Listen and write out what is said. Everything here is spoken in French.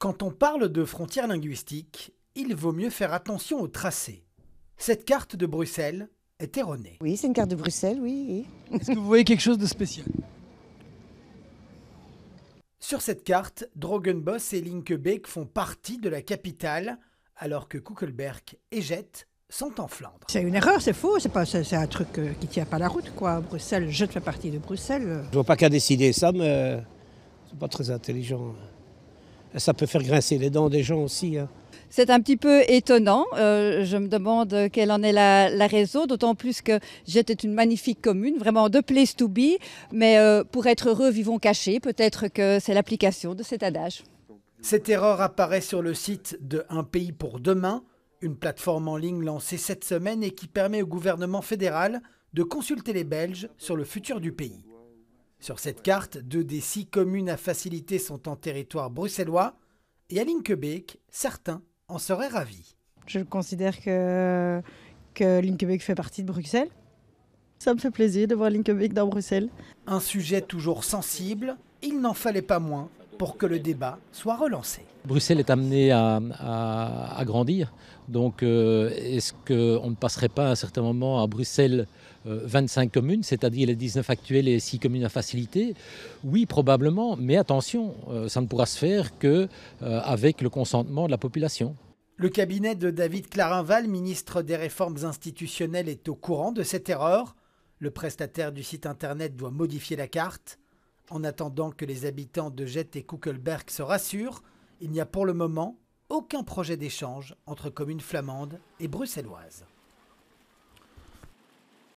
Quand on parle de frontières linguistiques, il vaut mieux faire attention au tracé. Cette carte de Bruxelles est erronée. Oui, c'est une carte de Bruxelles, oui. Est-ce que vous voyez quelque chose de spécial Sur cette carte, Drogenbos et Linkebeek font partie de la capitale, alors que Kuckelberg et Jette sont en Flandre. C'est une erreur, c'est faux, c'est, pas, c'est, un truc euh, qui tient pas la route, quoi. Bruxelles, jette fait partie de Bruxelles. Je vois pas qu'à décider euh, ça, mais c'est pas très intelligent ça peut faire grincer les dents des gens aussi. Hein. C'est un petit peu étonnant. Euh, je me demande quelle en est la, raison, d'autant plus que j'étais une magnifique commune, vraiment de place to be. Mais euh, pour être heureux, vivons cachés. Peut-être que c'est l'application de cet adage. Cette erreur apparaît sur le site de Un pays pour demain, une plateforme en ligne lancée cette semaine et qui permet au gouvernement fédéral de consulter les Belges sur le futur du pays. Sur cette carte, deux des six communes à faciliter sont en territoire bruxellois et à Linkebeek, certains en seraient ravis. Je considère que, que Linkebeek fait partie de Bruxelles. Ça me fait plaisir de voir Linkebeek dans Bruxelles. Un sujet toujours sensible, il n'en fallait pas moins pour que le débat soit relancé. Bruxelles est amenée à, grandir, donc euh, est-ce qu'on ne passerait pas à un certain moment à Bruxelles 25 euh, communes, c'est-à-dire les 19 actuelles et 6 communes à faciliter Oui, probablement, mais attention, euh, ça ne pourra se faire qu'avec le consentement de la population. Le cabinet de David Clarinval, ministre des Réformes institutionnelles, est au courant de cette erreur. Le prestataire du site internet doit modifier la carte. En attendant que les habitants de Jette et Kuckelberg se rassurent, il n'y a pour le moment aucun projet d'échange entre communes flamandes et bruxelloises.